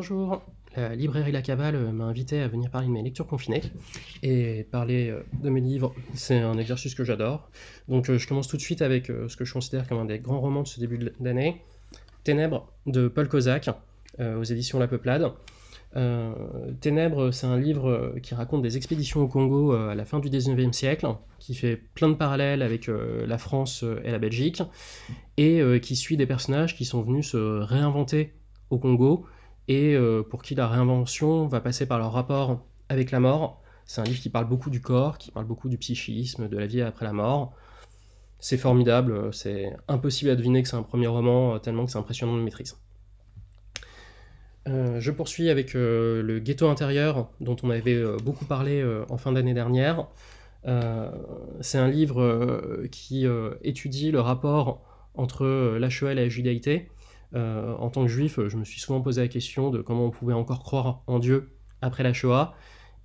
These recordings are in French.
Bonjour, la librairie La Cabale euh, m'a invité à venir parler de mes lectures confinées et parler euh, de mes livres. C'est un exercice que j'adore. Donc euh, je commence tout de suite avec ce que je considère comme un des grands romans de ce début d'année, Ténèbres de Paul Kozak aux éditions La Peuplade. Ténèbres, c'est un livre qui raconte des expéditions au Congo à la fin du 19e siècle, qui fait plein de parallèles avec la France et la Belgique, et qui suit des personnages qui sont venus se réinventer au Congo et euh, pour qui la réinvention va passer par leur rapport avec la mort. C'est un livre qui parle beaucoup du corps, qui parle beaucoup du psychisme, de la vie après la mort. C'est formidable, euh, c'est impossible à deviner que c'est un premier roman, euh, tellement que c'est impressionnant de maîtrise. je poursuis avec le ghetto intérieur dont on avait beaucoup parlé en fin d'année dernière. c'est un livre qui étudie le rapport entre l'HEL et la judaïté, euh, en tant que juif, je me suis souvent posé la question de comment on pouvait encore croire en Dieu après la Shoah.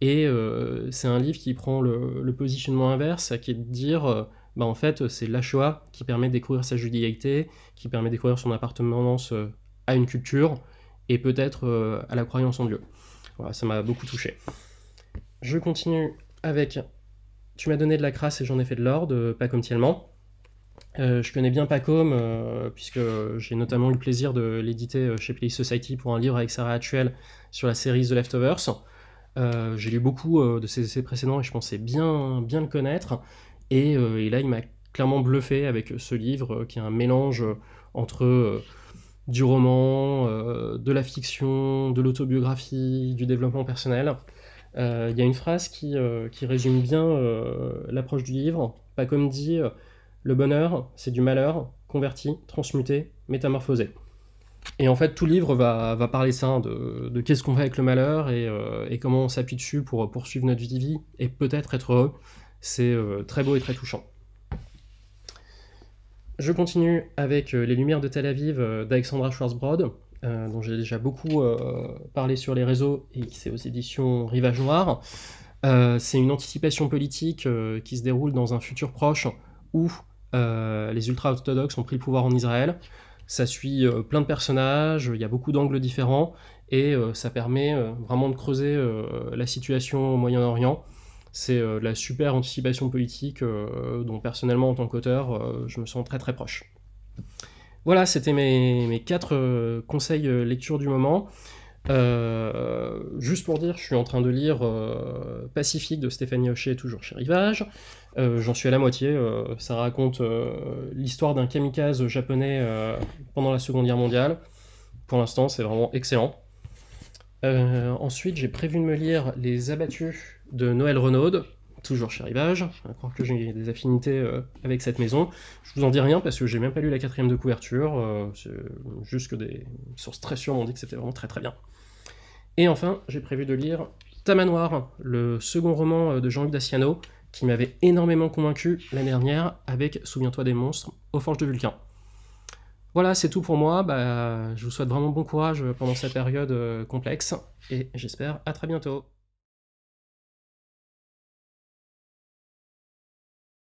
Et euh, c'est un livre qui prend le, positionnement inverse, qui est de dire, euh, bah, en fait, c'est la Shoah qui permet de découvrir sa judéalité, qui permet de découvrir son appartenance à une culture et peut-être à la croyance en Dieu. Voilà, ça m'a beaucoup touché. Je continue avec Tu m'as donné de la crasse et j'en ai fait de l'ordre, Pas comme euh, je connais bien Pacom, euh, puisque j'ai notamment eu le plaisir de l'éditer euh, chez Play Society pour un livre avec Sarah actuelle sur la série The Leftovers. j'ai lu beaucoup de ses essais précédents et je pensais bien, bien le connaître. Et, là, il m'a clairement bluffé avec ce livre qui est un mélange entre du roman, de la fiction, de l'autobiographie, du développement personnel. Il y a une phrase qui, qui résume bien l'approche du livre. Pacom dit le bonheur, c'est du malheur converti, transmuté, métamorphosé. Et en fait, tout livre va, parler ça, hein, de, qu'est-ce qu'on fait avec le malheur et, euh, comment on s'appuie dessus pour euh, poursuivre notre vie, vie et peut-être être heureux. C'est euh, très beau et très touchant. Je continue avec Les Lumières de Tel Aviv d'Alexandra Schwarzbrod, dont j'ai déjà beaucoup parlé sur les réseaux et qui c'est aux éditions Rivage Noir. c'est une anticipation politique qui se déroule dans un futur proche où euh, les ultra-orthodoxes ont pris le pouvoir en Israël. Ça suit euh, plein de personnages, il y a beaucoup d'angles différents, et euh, ça permet vraiment de creuser la situation au Moyen-Orient. C'est la super anticipation politique dont personnellement en tant qu'auteur, je me sens très très proche. Voilà, c'était mes, mes, quatre conseils lecture du moment. Euh, juste pour dire, je suis en train de lire euh, Pacifique de Stéphanie Hochet, toujours chez Rivage. Euh, j'en suis à la moitié. ça raconte l'histoire d'un kamikaze japonais pendant la Seconde Guerre mondiale. Pour l'instant, c'est vraiment excellent. ensuite, j'ai prévu de me lire Les Abattus de Noël Renaud toujours chez Rivage. Je hein, crois que j'ai des affinités euh, avec cette maison. Je vous en dis rien parce que j'ai même pas lu la quatrième de couverture. Euh, c'est juste que des sources très sûres m'ont dit que c'était vraiment très très bien. Et enfin, j'ai prévu de lire Ta Manoir, le second roman euh, de Jean-Luc Daciano, qui m'avait énormément convaincu l'année dernière avec Souviens-toi des monstres aux Forges de Vulcain. Voilà, c'est tout pour moi. Bah, je vous souhaite vraiment bon courage pendant cette période complexe et j'espère à très bientôt.